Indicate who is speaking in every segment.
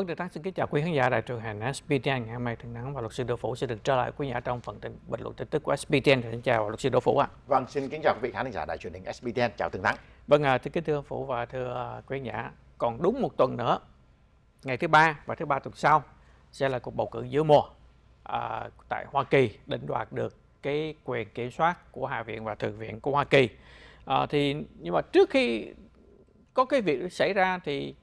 Speaker 1: Vâng, Thượng Đăng xin kính chào quý khán giả đại truyền hình SBTN ngày hôm nay Thượng Đăng và luật sư Đỗ Phủ sẽ được trở lại quý nhà trong phần tin bình luận tin tức của SBTN. Xin chào luật sư Đỗ Phủ ạ.
Speaker 2: À. Vâng, xin kính chào quý vị khán giả đại truyền hình SBTN. Chào Thượng nắng.
Speaker 1: Vâng, à, thưa kính thưa Phủ và thưa à, quý nhà còn đúng một tuần nữa, ngày thứ ba và thứ ba tuần sau sẽ là cuộc bầu cử giữa mùa à, tại Hoa Kỳ định đoạt được cái quyền kiểm soát của Hạ viện và Thượng viện của Hoa Kỳ. À, thì nhưng mà trước khi có cái việc xảy ra thì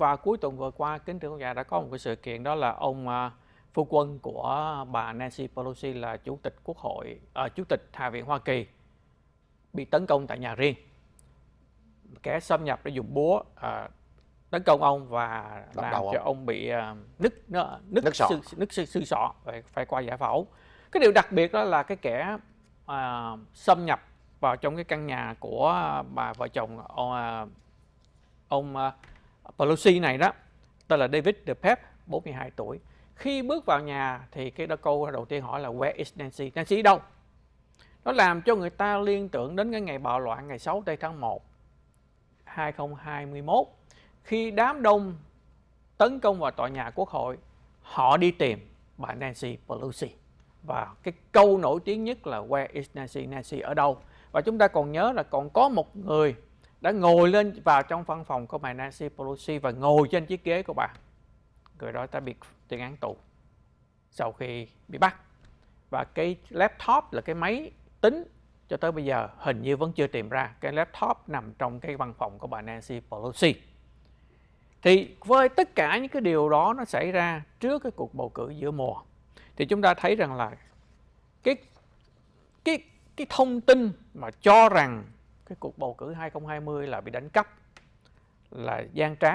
Speaker 1: và cuối tuần vừa qua kính thưa quý vị đã có một cái sự kiện đó là ông à, phu quân của bà Nancy Pelosi là chủ tịch quốc hội à, chủ tịch hạ viện Hoa Kỳ bị tấn công tại nhà riêng kẻ xâm nhập đã dùng búa à, tấn công ông và Đập làm cho ông bị à, nứt nứt nứt sọ sư sọ phải, phải qua giải phẫu cái điều đặc biệt đó là cái kẻ à, xâm nhập vào trong cái căn nhà của à, bà vợ chồng ông, ông Pelosi này đó tên là David DePep 42 tuổi khi bước vào nhà thì cái đó câu đầu tiên hỏi là where is Nancy Nancy đâu nó làm cho người ta liên tưởng đến cái ngày bạo loạn ngày 6 tây tháng 1 2021 khi đám đông tấn công vào tòa nhà quốc hội họ đi tìm bà Nancy Pelosi và cái câu nổi tiếng nhất là where is Nancy Nancy ở đâu và chúng ta còn nhớ là còn có một người đã ngồi lên vào trong văn phòng của bà Nancy Pelosi và ngồi trên chiếc ghế của bà. Người đó đã bị tuyên án tù sau khi bị bắt. Và cái laptop là cái máy tính cho tới bây giờ hình như vẫn chưa tìm ra cái laptop nằm trong cái văn phòng của bà Nancy Pelosi. Thì với tất cả những cái điều đó nó xảy ra trước cái cuộc bầu cử giữa mùa thì chúng ta thấy rằng là cái cái cái thông tin mà cho rằng cái cuộc bầu cử 2020 là bị đánh cắp, là gian trá,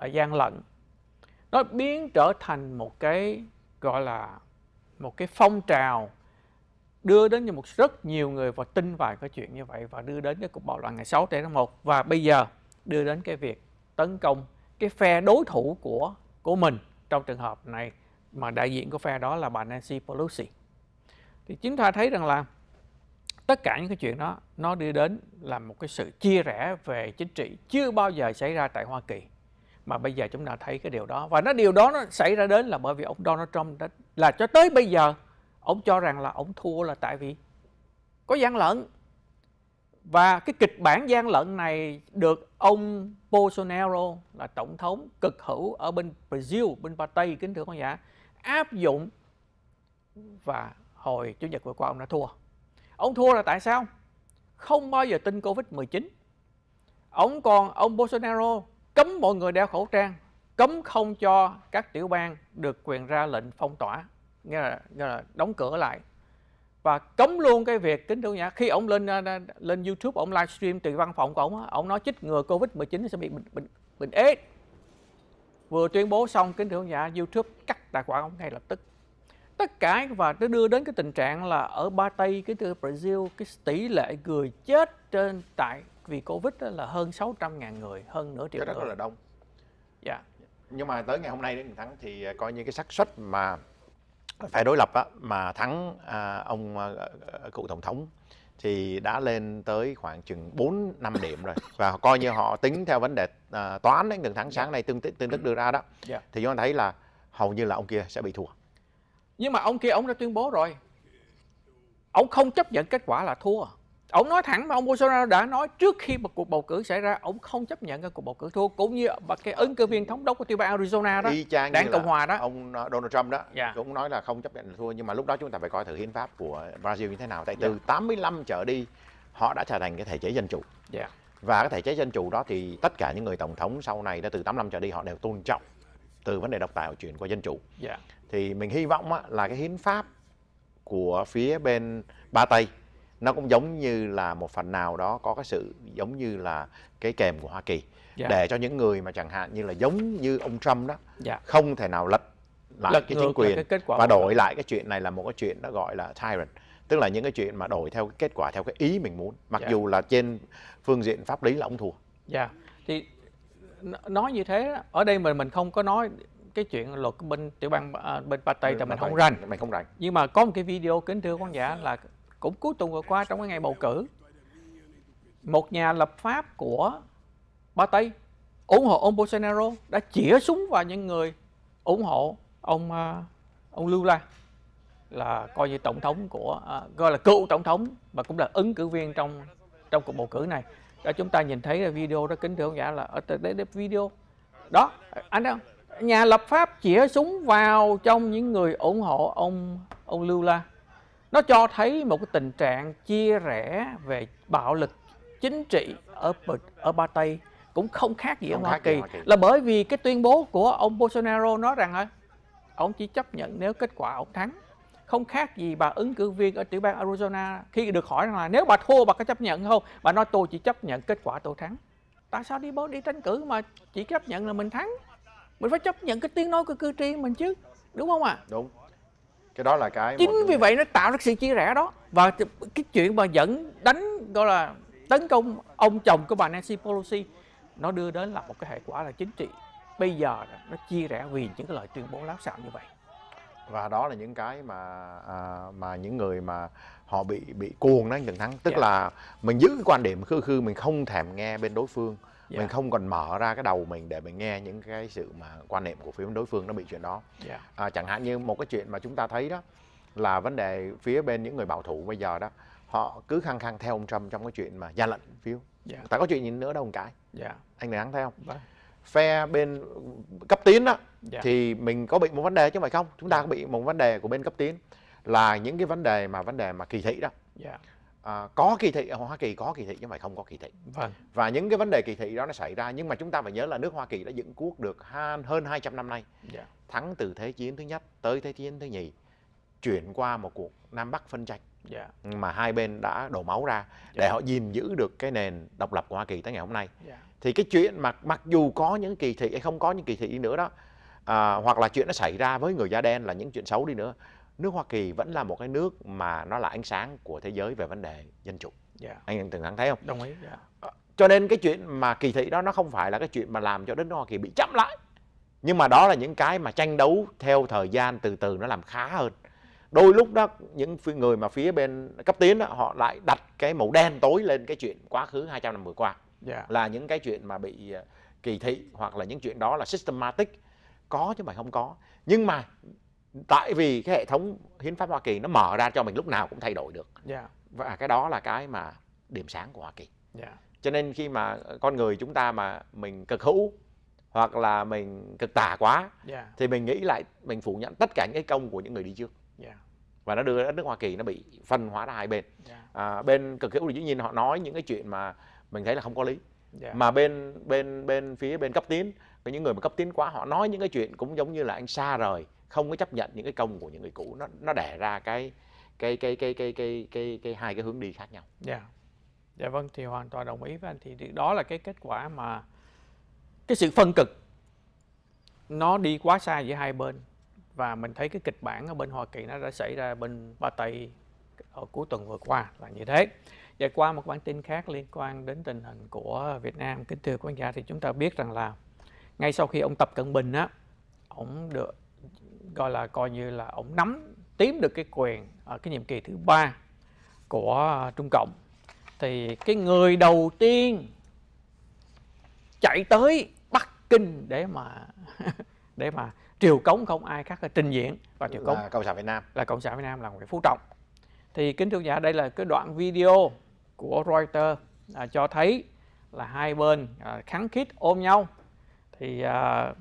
Speaker 1: là gian lận. Nó biến trở thành một cái gọi là một cái phong trào đưa đến cho một rất nhiều người và tin vào cái chuyện như vậy và đưa đến cái cuộc bạo loạn ngày 6 tháng 1 và bây giờ đưa đến cái việc tấn công cái phe đối thủ của của mình trong trường hợp này mà đại diện của phe đó là bà Nancy Pelosi. Thì chúng ta thấy rằng là tất cả những cái chuyện đó nó đi đến là một cái sự chia rẽ về chính trị chưa bao giờ xảy ra tại Hoa Kỳ mà bây giờ chúng ta thấy cái điều đó và nó điều đó nó xảy ra đến là bởi vì ông Donald Trump đã, là cho tới bây giờ ông cho rằng là ông thua là tại vì có gian lận và cái kịch bản gian lận này được ông Bolsonaro là tổng thống cực hữu ở bên Brazil bên ba tây kính thưa quý giả áp dụng và hồi chủ nhật vừa qua ông đã thua Ông thua là tại sao? Không bao giờ tin Covid-19. Ông còn, ông Bolsonaro cấm mọi người đeo khẩu trang, cấm không cho các tiểu bang được quyền ra lệnh phong tỏa, nghĩa là, nghĩa là đóng cửa lại. Và cấm luôn cái việc kính thưa nhà khi ông lên lên YouTube ông livestream từ văn phòng của ông ông nói chích ngừa Covid-19 sẽ bị bệnh bệnh bệnh ế. Vừa tuyên bố xong kính thưa nhà YouTube cắt tài khoản ông ngay lập tức tất cả và nó đưa đến cái tình trạng là ở ba tây cái từ Brazil cái tỷ lệ người chết trên tại vì covid là hơn 600.000 người hơn nửa triệu người. rất là đông
Speaker 2: dạ yeah. nhưng mà tới ngày hôm nay đến thắng thì à, coi như cái xác suất mà phải đối lập á, mà thắng à, ông à, à, cựu tổng thống thì đã lên tới khoảng chừng 4 năm điểm rồi và coi như họ tính theo vấn đề à, toán đến gần tháng dạ. sáng nay tương tin tức đưa ra đó yeah. Dạ. thì chúng ta thấy là hầu như là ông kia sẽ bị thua nhưng mà ông kia ông đã tuyên bố rồi ông không chấp nhận kết quả là thua
Speaker 1: ông nói thẳng mà ông bolsonaro đã nói trước khi một cuộc bầu cử xảy ra ông không chấp nhận cái cuộc bầu cử thua cũng
Speaker 2: như mà cái ứng cử viên thống đốc của tiểu bang arizona đó đảng cộng hòa đó ông ờ, donald trump đó yeah. Dạ. cũng nói là không chấp nhận là thua nhưng mà lúc đó chúng ta phải coi thử hiến pháp của brazil như thế nào tại dạ. từ yeah. 85 trở đi họ đã trở thành cái thể chế dân chủ yeah. Dạ. và cái thể chế dân chủ đó thì tất cả những người tổng thống sau này đã từ 85 trở đi họ đều tôn trọng từ vấn đề độc tài chuyển qua dân chủ yeah. Dạ. thì mình hy vọng là cái hiến pháp của phía bên ba tây nó cũng giống như là một phần nào đó có cái sự giống như là cái kèm của hoa kỳ yeah. Dạ. để cho những người mà chẳng hạn như là giống như ông trump đó yeah. Dạ. không thể nào lật lại lật cái chính quyền cái kết quả và đổi rồi. lại cái chuyện này là một cái chuyện nó gọi là tyrant tức là những cái chuyện mà đổi theo cái kết quả theo cái ý mình muốn mặc yeah. dù là trên phương diện pháp lý là ông thua
Speaker 3: yeah. thì
Speaker 1: nói như thế ở đây mình mình không có nói cái chuyện luật bên tiểu bang à, bên ba tây là ừ, mình không rành mình không rành nhưng mà có một cái video kính thưa khán giả là cũng cuối tuần vừa qua trong cái ngày bầu cử một nhà lập pháp của ba tây ủng hộ ông bolsonaro đã chĩa súng vào những người ủng hộ ông à, ông lula là coi như tổng thống của à, gọi là cựu tổng thống và cũng là ứng cử viên trong trong cuộc bầu cử này đó, chúng ta nhìn thấy là video đó kính thưa ông giả là ở đấy video đó anh đâu nhà lập pháp chĩa súng vào trong những người ủng hộ ông ông Lưu La nó cho thấy một cái tình trạng chia rẽ về bạo lực chính trị ở ở ba tây cũng không khác gì ở Hoa Kỳ. Hoa Kỳ là bởi vì cái tuyên bố của ông Bolsonaro nói rằng ơi ông chỉ chấp nhận nếu kết quả ông thắng không khác gì bà ứng cử viên ở tiểu bang Arizona khi được hỏi rằng là nếu bà thua bà có chấp nhận không bà nói tôi chỉ chấp nhận kết quả tôi thắng tại sao đi bố đi tranh cử mà chỉ chấp nhận là mình thắng mình phải chấp nhận cái tiếng nói của cử tri mình chứ đúng không ạ à? đúng cái đó là cái chính vì vậy nó tạo ra sự chia rẽ đó và cái chuyện mà dẫn đánh gọi là tấn công ông chồng của bà Nancy Pelosi nó đưa đến là một cái hệ quả là chính trị bây giờ nó chia rẽ vì những cái lời tuyên bố láo xạo như vậy
Speaker 2: và đó là những cái mà à, mà những người mà họ bị bị cuồng đó nhận Thắng tức yeah. Dạ. là mình giữ cái quan điểm khư khư mình không thèm nghe bên đối phương yeah. Dạ. mình không còn mở ra cái đầu mình để mình nghe những cái sự mà quan niệm của phía bên đối phương nó bị chuyện đó yeah. Dạ. à, chẳng hạn như một cái chuyện mà chúng ta thấy đó là vấn đề phía bên những người bảo thủ bây giờ đó họ cứ khăng khăng theo ông Trump trong cái chuyện mà gian lận phiếu yeah. tại có chuyện gì nữa đâu một cái yeah. anh này thắng theo không? Vâng phe bên cấp tiến đó, yeah. thì mình có bị một vấn đề chứ phải không chúng ta dạ. có bị một vấn đề của bên cấp tiến là những cái vấn đề mà vấn đề mà kỳ thị đó yeah. Dạ. à, có kỳ thị ở Hoa Kỳ có kỳ thị chứ phải không có kỳ thị vâng. và những cái vấn đề kỳ thị đó nó xảy ra nhưng mà chúng ta phải nhớ là nước Hoa Kỳ đã dựng quốc được hơn 200 năm nay yeah. Dạ. thắng từ thế chiến thứ nhất tới thế chiến thứ nhì chuyển qua một cuộc Nam Bắc phân tranh yeah. Dạ. mà hai bên đã đổ máu ra dạ. để yeah. họ gìn giữ được cái nền độc lập của Hoa Kỳ tới ngày hôm nay. Yeah. Dạ. Thì cái chuyện mặc mặc dù có những kỳ thị hay không có những kỳ thị đi nữa đó, à, hoặc là chuyện nó xảy ra với người da đen là những chuyện xấu đi nữa, nước Hoa Kỳ vẫn là một cái nước mà nó là ánh sáng của thế giới về vấn đề dân chủ. Yeah. Anh từng thắng thấy không? Đồng ý. Yeah. Ờ, cho nên cái chuyện mà kỳ thị đó nó không phải là cái chuyện mà làm cho đất nước Hoa Kỳ bị chậm lại. Nhưng mà đó là những cái mà tranh đấu theo thời gian từ từ nó làm khá hơn đôi lúc đó những người mà phía bên cấp tiến đó, họ lại đặt cái màu đen tối lên cái chuyện quá khứ 200 năm vừa qua yeah. Dạ. là những cái chuyện mà bị ờ, kỳ thị hoặc là những chuyện đó là systematic có chứ mà không có nhưng mà tại vì cái hệ thống hiến pháp Hoa Kỳ nó mở ra cho mình lúc nào cũng thay đổi được yeah. Dạ. và cái đó là cái mà điểm sáng của Hoa Kỳ yeah. Dạ. cho nên khi mà con người chúng ta mà mình cực hữu hoặc là mình cực tả quá yeah. thì mình nghĩ lại mình phủ nhận tất cả những cái công của những người đi trước yeah và nó đưa đất nước Hoa Kỳ nó bị phân hóa ra hai bên dạ. à, bên cực hữu thì dĩ nhiên họ nói những cái chuyện mà mình thấy là không có lý yeah. Dạ. mà bên bên bên phía bên cấp tiến có những người mà cấp tiến quá họ nói những cái chuyện cũng giống như là anh xa rời không có chấp nhận những cái công của những người cũ nó nó đẻ ra cái cái cái cái cái cái cái, cái hai cái hướng đi khác nhau.
Speaker 3: Dạ. Yeah.
Speaker 1: Dạ vâng thì hoàn toàn đồng ý với anh thì
Speaker 2: đó là cái kết quả mà
Speaker 1: cái sự phân cực nó đi quá xa giữa hai bên và mình thấy cái kịch bản ở bên Hoa Kỳ nó đã xảy ra bên Ba Tây ở cuối tuần vừa qua là như thế. Và qua một bản tin khác liên quan đến tình hình của Việt Nam, kính thưa quý khán giả thì chúng ta biết rằng là ngay sau khi ông Tập Cận Bình á, ông được gọi là coi như là ông nắm tím được cái quyền ở cái nhiệm kỳ thứ ba của Trung Cộng thì cái người đầu tiên chạy tới Bắc Kinh để mà để mà triều cống không ai khác là trình diễn và triều cống là cộng sản việt nam là cộng sản việt nam là Nguyễn phú trọng thì kính thưa giả đây là cái đoạn video của reuters à, cho thấy là hai bên à, kháng khít ôm nhau thì à,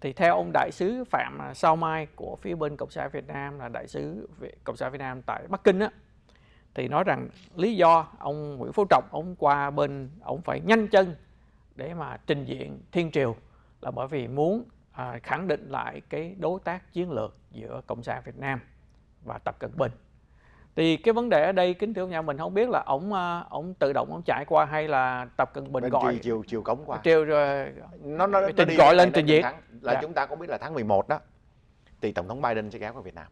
Speaker 1: thì theo ông đại sứ phạm sao mai của phía bên cộng sản việt nam là đại sứ cộng sản việt nam tại bắc kinh á thì nói rằng lý do ông nguyễn phú trọng ông qua bên ông phải nhanh chân để mà trình diện thiên triều là bởi vì muốn À, khẳng định lại cái đối tác chiến lược giữa cộng sản Việt Nam và Tập Cận Bình thì cái vấn đề ở đây kính thưa ông nhà mình không biết là ông à, ông tự động ông chạy qua hay là tập cận bình Bên gọi chiều chiều cống qua chiều rồi à, nó nó, nó trình đi, gọi lên trình diện là dạ. chúng ta
Speaker 2: cũng biết là tháng 11 đó thì tổng thống Biden sẽ ghé qua Việt Nam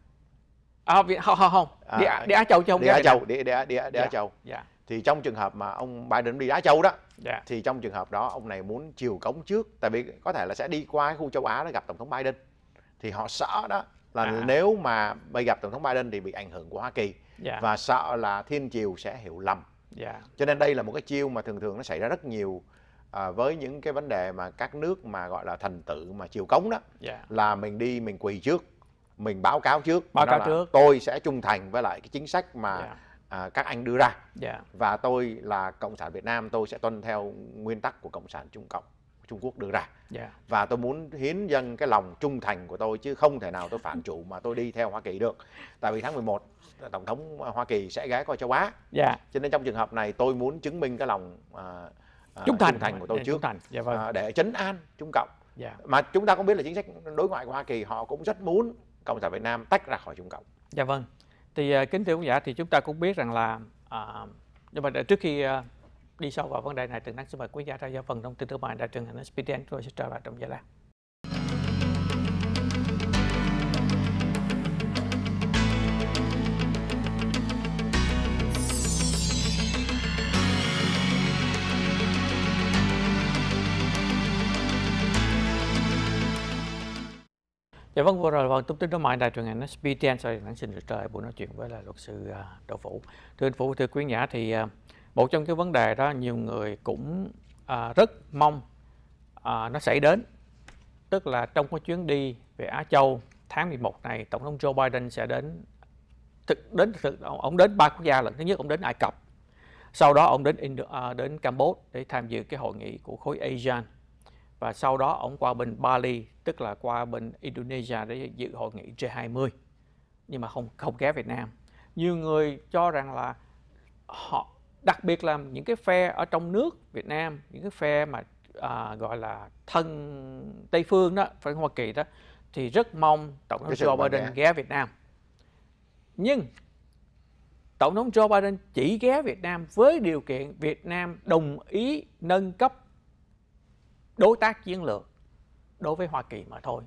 Speaker 2: à, Việt, không không không à, đi, Á Châu chứ không đi Á Châu đi đi đi, đi Á dạ, Châu dạ. thì trong trường hợp mà ông Biden đi Á Châu đó yeah. Dạ. thì trong trường hợp đó ông này muốn chiều cống trước tại vì có thể là sẽ đi qua khu châu Á để gặp tổng thống Biden thì họ sợ đó là à. nếu mà bây gặp tổng thống Biden thì bị ảnh hưởng của Hoa Kỳ yeah. Dạ. và sợ là thiên triều sẽ hiểu lầm yeah. Dạ. cho nên đây là một cái chiêu mà thường thường nó xảy ra rất nhiều à, với những cái vấn đề mà các nước mà gọi là thành tựu mà chiều cống đó yeah. là mình đi mình quỳ trước mình báo cáo trước báo cáo trước tôi sẽ trung thành với lại cái chính sách mà yeah À, các anh đưa ra yeah. Dạ. và tôi là cộng sản Việt Nam tôi sẽ tuân theo nguyên tắc của cộng sản Trung Cộng Trung Quốc đưa ra yeah. Dạ. và tôi muốn hiến dân cái lòng trung thành của tôi chứ không thể nào tôi phản chủ mà tôi đi theo Hoa Kỳ được tại vì tháng 11 tổng thống Hoa Kỳ sẽ ghé qua châu Á yeah. Dạ. cho nên trong trường hợp này tôi muốn chứng minh cái lòng à, à trung thành, thành của tôi trước thành. Dạ, vâng. à, để chấn an Trung Cộng yeah. mà chúng ta cũng biết là chính sách đối ngoại của Hoa Kỳ họ cũng rất muốn cộng sản Việt Nam tách ra khỏi Trung Cộng
Speaker 1: dạ vâng thì à, kính thưa quý giả thì chúng ta cũng biết rằng là à, nhưng mà trước khi à, đi sâu vào vấn đề này từng năng xin mời quý giả ra do phần thông tin thương mại đại trường hành SPTN rồi sẽ trở lại trong giai đoạn Dạ vâng, vừa rồi vâng, thông tin đối ngoại đài truyền hình SBTN sau đây xin được trời buổi nói chuyện với là luật sư à, Đậu Phủ. Thưa anh Phủ, thưa quý Nhã thì à, một trong cái vấn đề đó nhiều người cũng à, rất mong à, nó xảy đến. Tức là trong cái chuyến đi về Á Châu tháng 11 này, Tổng thống Joe Biden sẽ đến thực đến thực ông đến ba quốc gia lần thứ nhất ông đến Ai Cập. Sau đó ông đến Indo, à, đến Campuchia để tham dự cái hội nghị của khối ASEAN và sau đó ông qua bên Bali tức là qua bên Indonesia để dự hội nghị G20 nhưng mà không không ghé Việt Nam nhiều người cho rằng là họ đặc biệt là những cái phe ở trong nước Việt Nam những cái phe mà à, gọi là thân Tây phương đó phải Hoa Kỳ đó thì rất mong tổng thống Joe Biden ghé. ghé Việt Nam nhưng tổng thống Joe Biden chỉ ghé Việt Nam với điều kiện Việt Nam đồng ý nâng cấp đối tác chiến lược đối với Hoa Kỳ mà thôi.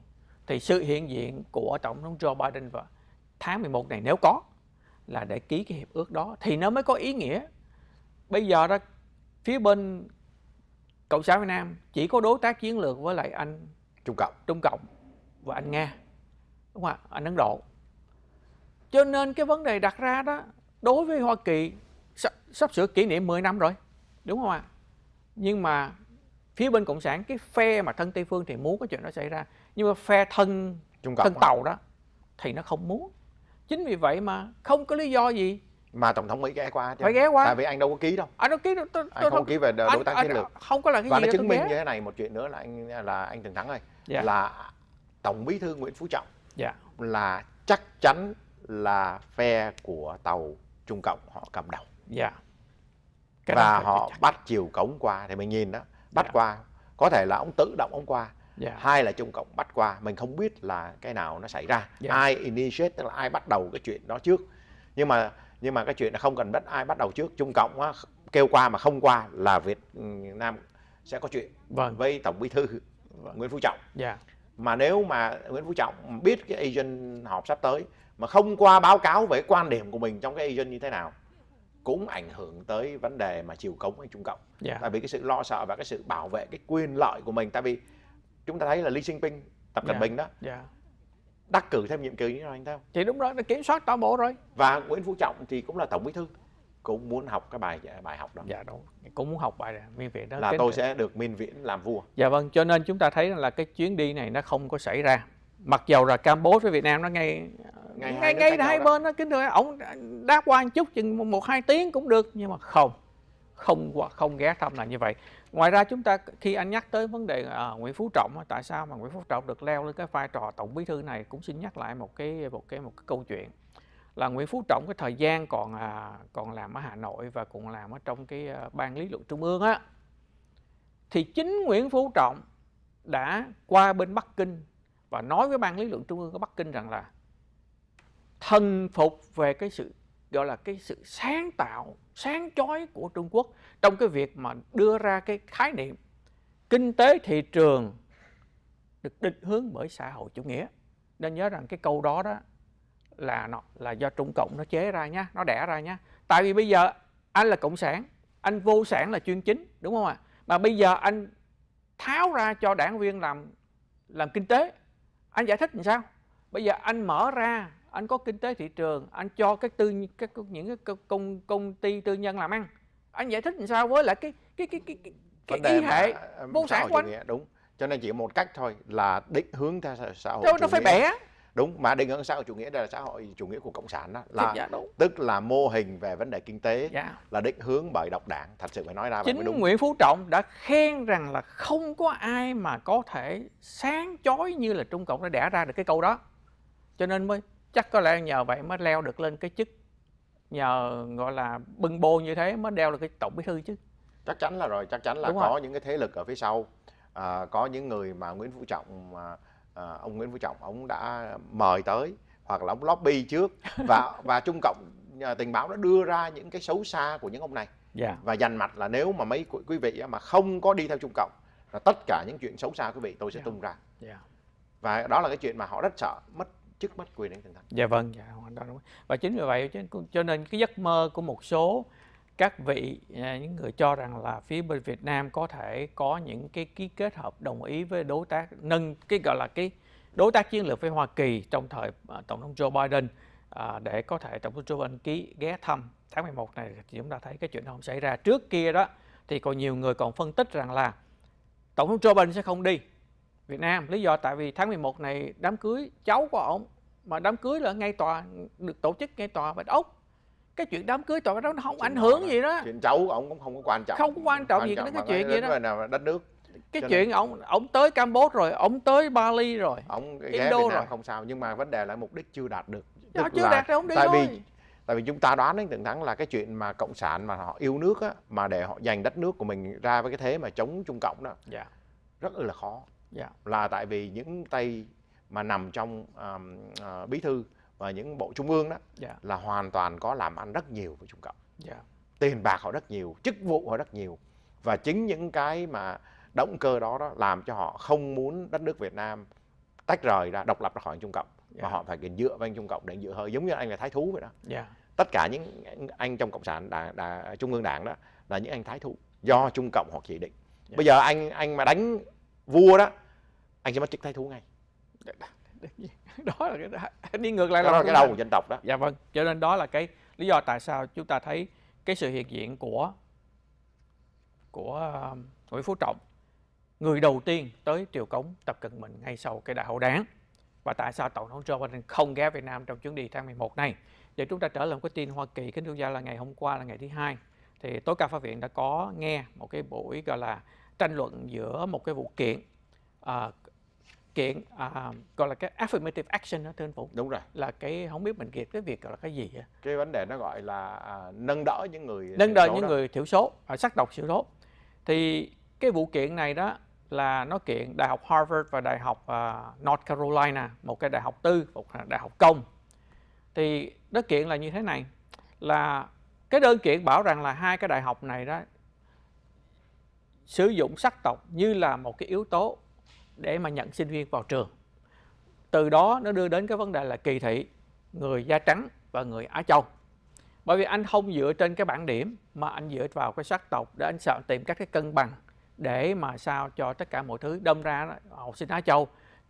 Speaker 1: Thì sự hiện diện của Tổng thống Joe Biden vào tháng 11 này nếu có là để ký cái hiệp ước đó thì nó mới có ý nghĩa. Bây giờ đó phía bên Cộng sản Việt Nam chỉ có đối tác chiến lược với lại anh Trung Cộng, Trung Cộng và anh Nga. Đúng không ạ? Anh Ấn Độ. Cho nên cái vấn đề đặt ra đó đối với Hoa Kỳ sắp, sắp sửa kỷ niệm 10 năm rồi. Đúng không ạ? Nhưng mà phía bên cộng sản cái phe mà thân tây phương thì muốn cái chuyện đó xảy ra nhưng mà phe thân Trung thân tàu đó thì nó không muốn chính vì vậy mà không có lý do gì
Speaker 2: mà tổng thống mỹ ghé qua chứ. phải ghé qua tại vì anh đâu có ký đâu
Speaker 1: anh đâu ký đâu anh tôi không ký về đối anh, tác chiến lược không có là cái và gì nó chứng minh ghé. như thế
Speaker 2: này một chuyện nữa là anh là anh thường thắng ơi yeah. Dạ. là tổng bí thư nguyễn phú trọng yeah. Dạ. là chắc chắn là phe của tàu trung cộng họ cầm đầu yeah. Dạ. và họ bắt chiều cống qua thì mình nhìn đó bắt dạ. qua có thể là ông tự động ông qua yeah. Dạ. hai là trung cộng bắt qua mình không biết là cái nào nó xảy ra yeah. Dạ. ai initiate tức là ai bắt đầu cái chuyện đó trước nhưng mà nhưng mà cái chuyện là không cần bắt ai bắt đầu trước trung cộng á, kêu qua mà không qua là việt nam sẽ có chuyện vâng. với tổng bí thư vâng. nguyễn phú trọng yeah. mà nếu mà nguyễn phú trọng biết cái agent họp sắp tới mà không qua báo cáo về quan điểm của mình trong cái agent như thế nào cũng ảnh hưởng tới vấn đề mà chiều cống hay trung cộng yeah. Dạ. tại vì cái sự lo sợ và cái sự bảo vệ cái quyền lợi của mình tại vì chúng ta thấy là Lý Sinh Pinh Tập Cận yeah. Dạ. Bình đó yeah. Dạ. đắc cử thêm nhiệm kỳ như anh theo thì đúng rồi nó kiểm soát toàn bộ rồi và Nguyễn Phú Trọng thì cũng là tổng bí thư cũng muốn học cái bài bài học đó dạ đúng cũng muốn học bài miên viện đó là tôi sẽ được miên viễn làm vua
Speaker 1: dạ vâng cho nên chúng ta thấy là cái chuyến đi này nó không có xảy ra mặc dầu là Campuchia với Việt Nam nó ngay
Speaker 3: ngày ngay ngay hai bên
Speaker 1: đó kính thưa ông đáp qua một chút chừng một hai tiếng cũng được nhưng mà không không không ghé thăm là như vậy ngoài ra chúng ta khi anh nhắc tới vấn đề à, Nguyễn Phú Trọng tại sao mà Nguyễn Phú Trọng được leo lên cái vai trò tổng bí thư này cũng xin nhắc lại một cái một cái một cái câu chuyện là Nguyễn Phú Trọng cái thời gian còn à, còn làm ở Hà Nội và cũng làm ở trong cái à, ban lý luận trung ương á thì chính Nguyễn Phú Trọng đã qua bên Bắc Kinh và nói với ban lý luận trung ương ở Bắc Kinh rằng là thần phục về cái sự gọi là cái sự sáng tạo sáng chói của Trung Quốc trong cái việc mà đưa ra cái khái niệm kinh tế thị trường được định hướng bởi xã hội chủ nghĩa nên nhớ rằng cái câu đó đó là nó là do Trung Cộng nó chế ra nhá nó đẻ ra nhá tại vì bây giờ anh là cộng sản anh vô sản là chuyên chính đúng không ạ mà bây giờ anh tháo ra cho đảng viên làm làm kinh tế anh giải thích làm sao bây giờ anh mở ra anh có kinh tế thị trường anh cho các tư các những cái công công ty tư nhân làm ăn anh giải thích làm sao với lại cái cái cái cái, cái, cái ý hệ vô sản của anh nghĩa,
Speaker 2: đúng cho nên chỉ một cách thôi là định hướng theo xã hội đâu nó phải bẻ đúng mà định hướng xã hội chủ nghĩa đây là xã hội chủ nghĩa của cộng sản đó là dạ, dạ, đúng. tức là mô hình về vấn đề kinh tế dạ. là định hướng bởi độc đảng thật sự phải nói ra chính đúng. Nguyễn
Speaker 1: Phú Trọng đã khen rằng là không có ai mà có thể sáng chói như là Trung Cộng đã đẻ ra được cái câu đó cho nên mới chắc có lẽ nhờ vậy mới leo được lên cái chức nhờ gọi là bưng bô như thế mới đeo
Speaker 2: được cái tổng bí thư chứ chắc chắn là rồi chắc chắn là Đúng có rồi. những cái thế lực ở phía sau à, có những người mà Nguyễn Phú Trọng mà à, ông Nguyễn Phú Trọng ông đã mời tới hoặc là ông lobby trước và và Trung Cộng à, tình báo đã đưa ra những cái xấu xa của những ông này
Speaker 3: yeah. Dạ. và
Speaker 2: dành mặt là nếu mà mấy quý vị mà không có đi theo Trung Cộng là tất cả những chuyện xấu xa quý vị tôi sẽ yeah. Dạ. tung ra yeah. Dạ. và đó là cái chuyện mà họ rất sợ mất trước mắt quyền năng thần thánh
Speaker 3: dạ
Speaker 1: vâng dạ hoàn toàn đúng và chính vì vậy cho nên cái giấc mơ của một số các vị à, những người cho rằng là phía bên Việt Nam có thể có những cái ký kết hợp đồng ý với đối tác nâng cái gọi là cái đối tác chiến lược với Hoa Kỳ trong thời à, tổng thống Joe Biden à, để có thể tổng thống Joe Biden ký ghé thăm tháng 11 này thì chúng ta thấy cái chuyện đó không xảy ra trước kia đó thì còn nhiều người còn phân tích rằng là tổng thống Joe Biden sẽ không đi Việt Nam. Lý do tại vì tháng 11 này đám cưới cháu của ổng mà đám cưới là ngay tòa được tổ chức ngay tòa Bạch ốc, cái chuyện đám cưới tòa Bạch Úc nó không chuyện ảnh hưởng gì đó chuyện
Speaker 2: cháu ông cũng không có quan trọng không có quan trọng quan gì trọng cái chuyện gì đó là đất nước cái Cho chuyện ông, ông tới Campuchia rồi ông tới Bali rồi ổng ghé Indo Việt Nam rồi. không sao nhưng mà vấn đề là mục đích chưa đạt được Tức chưa là, đạt được ông đi tại thôi. vì tại vì chúng ta đoán đến từng thắng là cái chuyện mà cộng sản mà họ yêu nước á mà để họ giành đất nước của mình ra với cái thế mà chống trung cộng đó yeah. Dạ. rất là khó yeah. Dạ. là tại vì những tay mà nằm trong um, uh, bí thư và những bộ trung ương đó yeah. Dạ. là hoàn toàn có làm ăn rất nhiều với Trung Cộng yeah. Dạ. tiền bạc họ rất nhiều chức vụ họ rất nhiều và chính những cái mà động cơ đó đó làm cho họ không muốn đất nước Việt Nam tách rời ra độc lập ra khỏi Trung Cộng yeah. mà họ phải dựa vào anh Trung Cộng để dựa hơi giống như anh là Thái thú vậy đó yeah. tất cả những anh trong cộng sản đảng, đảng trung ương đảng đó là những anh Thái thú do Trung Cộng họ chỉ định yeah. bây giờ anh anh mà đánh vua đó anh sẽ mất chức thái thú ngay
Speaker 1: đó là cái đi ngược lại đó là cái đau của dân tộc đó dạ vâng cho nên đó là cái lý do tại sao chúng ta thấy cái sự hiện diện của của um, Nguyễn Phú Trọng người đầu tiên tới triều cống Tập Cận Bình ngay sau cái đại hậu đảng và tại sao tổng thống Joe Biden không ghé Việt Nam trong chuyến đi tháng 11 này giờ chúng ta trở lại một cái tin Hoa Kỳ kính thưa gia là ngày hôm qua là ngày thứ hai thì tối cao pháp viện đã có nghe một cái buổi gọi là tranh luận giữa một cái vụ kiện uh, kiện à, gọi là cái affirmative action đó thưa anh Vũ đúng rồi là cái
Speaker 2: không biết mình kiệt cái việc gọi là cái gì á cái vấn đề nó gọi là à, nâng đỡ những người nâng đỡ những đó. người
Speaker 1: thiểu số à, sắc tộc thiểu số thì cái vụ kiện này đó là nó kiện đại học Harvard và đại học uh, North Carolina một cái đại học tư một đại học công thì nó kiện là như thế này là cái đơn kiện bảo rằng là hai cái đại học này đó sử dụng sắc tộc như là một cái yếu tố để mà nhận sinh viên vào trường. Từ đó nó đưa đến cái vấn đề là kỳ thị người da trắng và người Á Châu. Bởi vì anh không dựa trên cái bảng điểm mà anh dựa vào cái sắc tộc để anh sợ tìm các cái cân bằng để mà sao cho tất cả mọi thứ đâm ra học sinh Á Châu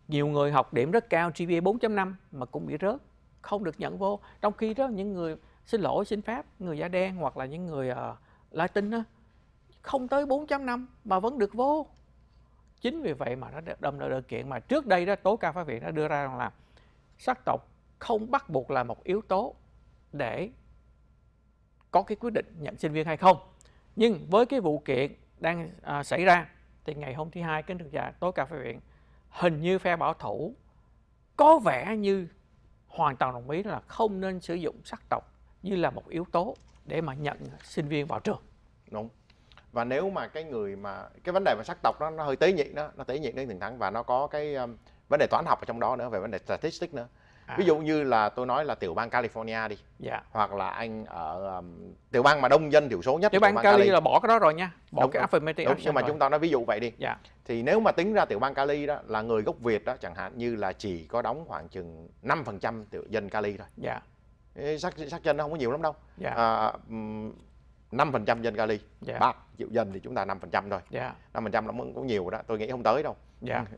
Speaker 1: nhiều người học điểm rất cao GPA 4.5 mà cũng bị rớt không được nhận vô trong khi đó những người xin lỗi xin phép người da đen hoặc là những người uh, Latin đó, không tới 4.5 mà vẫn được vô chính vì vậy mà nó đâm đơn kiện mà trước đây đó tố cao pháp viện nó đưa ra rằng là sắc tộc không bắt buộc là một yếu tố để có cái quyết định nhận sinh viên hay không nhưng với cái vụ kiện đang à, xảy ra thì ngày hôm thứ hai kính thưa giả dạ, tố cao pháp viện hình như phe bảo thủ có vẻ như hoàn toàn đồng ý
Speaker 2: là không nên sử dụng sắc tộc như là một yếu tố để mà nhận sinh viên vào trường đúng và nếu mà cái người mà cái vấn đề về sắc tộc nó nó hơi tế nhị đó nó tế nhị đến thẳng thắng và nó có cái um, vấn đề toán học ở trong đó nữa về vấn đề statistics nữa à. ví dụ như là tôi nói là tiểu bang California đi yeah. Dạ. hoặc là anh ở um, tiểu bang mà đông dân thiểu số nhất tiểu bang, bang Cali, Cali là bỏ cái đó rồi nha bỏ đúng, cái affirmative đúng, nhưng mà rồi. chúng ta nói ví dụ vậy đi yeah. Dạ. thì nếu mà tính ra tiểu bang Cali đó là người gốc Việt đó chẳng hạn như là chỉ có đóng khoảng chừng 5% tiểu dân Cali thôi yeah. Dạ. sắc sắc chân nó không có nhiều lắm đâu yeah. à, um, 5% dân Cali yeah. 3 triệu dân thì chúng ta 5% thôi yeah. 5% nó cũng nhiều đó tôi nghĩ không tới đâu yeah. Dạ.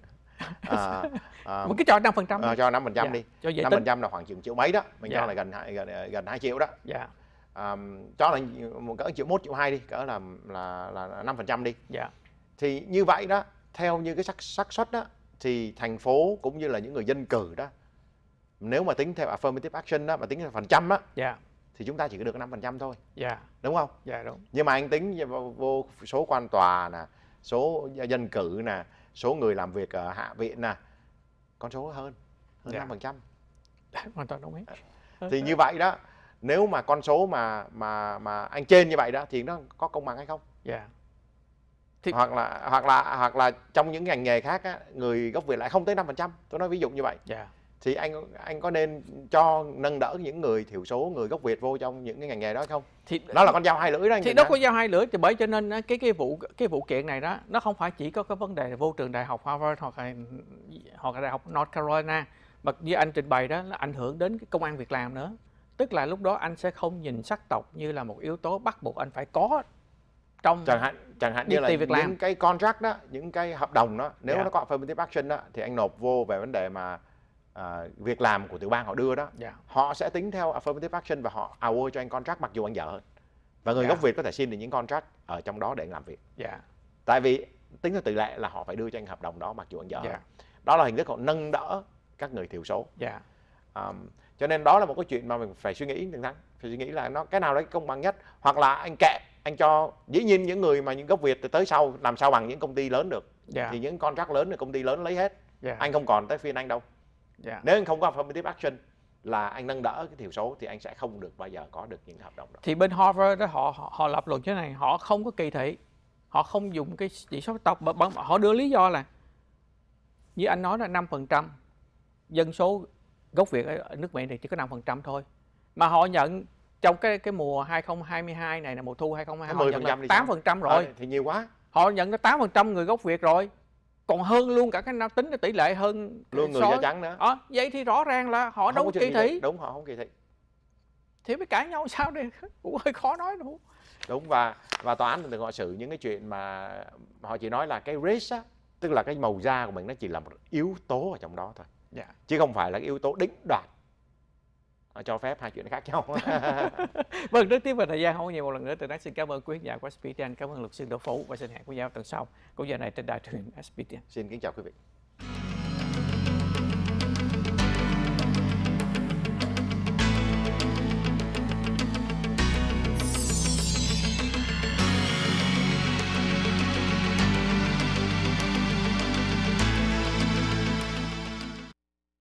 Speaker 2: à, à, mình cứ cho 5% phần à, cho 5% đi cho 5% tính. Dạ. là khoảng triệu triệu mấy đó mình yeah. cho dạ. là gần gần gần 2 triệu đó yeah. à, cho là một cỡ triệu một triệu hai đi cỡ là là là trăm đi yeah. thì như vậy đó theo như cái xác xác suất đó thì thành phố cũng như là những người dân cử đó nếu mà tính theo affirmative action đó mà tính theo phần trăm đó yeah thì chúng ta chỉ được 5% thôi. Dạ. Yeah. Đúng không? Dạ yeah, đúng. Nhưng mà anh tính vô số quan tòa nè, số dân cử nè, số người làm việc ở hạ viện nè, con số hơn hơn dạ. 5%.
Speaker 1: Dạ, hoàn toàn đúng ý. Dạ.
Speaker 2: Ờ. Thì như vậy đó, nếu mà con số mà mà mà anh trên như vậy đó thì nó có công bằng hay không? Dạ. Yeah. Thì... hoặc là hoặc là hoặc là trong những ngành nghề khác á, người gốc Việt lại không tới 5%. Tôi nói ví dụ như vậy. Dạ. Yeah thì anh anh có nên cho nâng đỡ những người thiểu số người gốc việt vô trong những cái ngành nghề đó không thì nó là con dao hai lưỡi đó anh thì nó có dao
Speaker 1: hai lưỡi thì bởi cho nên cái cái vụ cái vụ kiện này đó nó không phải chỉ có cái vấn đề vô trường đại học harvard hoặc là hoặc là đại học north carolina mà như anh trình bày đó nó ảnh hưởng đến cái công an việc làm nữa tức là lúc đó anh sẽ không nhìn sắc tộc như là một yếu tố bắt buộc anh phải có
Speaker 2: trong chẳng hạn chẳng hạn như là việc những cái contract đó những cái hợp đồng đó nếu yeah. Dạ. nó có affirmative action đó thì anh nộp vô về vấn đề mà à, việc làm của tiểu bang họ đưa đó yeah. Dạ. họ sẽ tính theo affirmative action và họ hour cho anh contract mặc dù anh dở hơn và người yeah. Dạ. gốc việt có thể xin được những contract ở trong đó để anh làm việc yeah. Dạ. tại vì tính theo tỷ lệ là họ phải đưa cho anh hợp đồng đó mặc dù anh dở yeah. đó là hình thức họ nâng đỡ các người thiểu số yeah. um, cho nên đó là một cái chuyện mà mình phải suy nghĩ từng thắn phải suy nghĩ là nó cái nào đấy công bằng nhất hoặc là anh kệ anh cho dĩ nhiên những người mà những gốc việt từ tới sau làm sao bằng những công ty lớn được yeah. thì những contract lớn thì công ty lớn lấy hết yeah. anh không còn tới phiên anh đâu yeah. nếu anh không có affirmative action là anh nâng đỡ cái thiểu số thì anh sẽ không được bao giờ có được những hợp đồng đó
Speaker 1: thì bên Harvard đó họ họ, lập luận thế này họ không có kỳ thị họ không dùng cái chỉ số tộc họ đưa lý do là như anh nói là năm phần trăm dân số gốc Việt ở nước Mỹ này chỉ có năm phần trăm thôi mà họ nhận trong cái cái mùa 2022 này là mùa thu 2022 họ nhận là 8% rồi à, thì nhiều quá họ nhận tới 8% người gốc Việt rồi còn hơn luôn cả cái nam tính cái tỷ lệ hơn luôn người da trắng nữa à, ờ, vậy thì rõ ràng là họ không đâu kỳ thị đúng họ không kỳ thị thì mới cãi nhau sao đây cũng hơi khó nói luôn
Speaker 2: đúng và và tòa án từng họ xử những cái chuyện mà họ chỉ nói là cái race á tức là cái màu da của mình nó chỉ là một yếu tố ở trong đó thôi yeah. Dạ. chứ không phải là cái yếu tố đính đoạt Ờ, cho phép hai chuyện khác nhau vâng rất tiếc về thời gian không có nhiều một lần nữa từ đó xin cảm ơn quý khán giả
Speaker 1: của SPTN cảm ơn luật sư Đỗ Phú và xin hẹn quý giáo tuần sau cũng giờ này trên đài truyền SPTN xin kính chào quý vị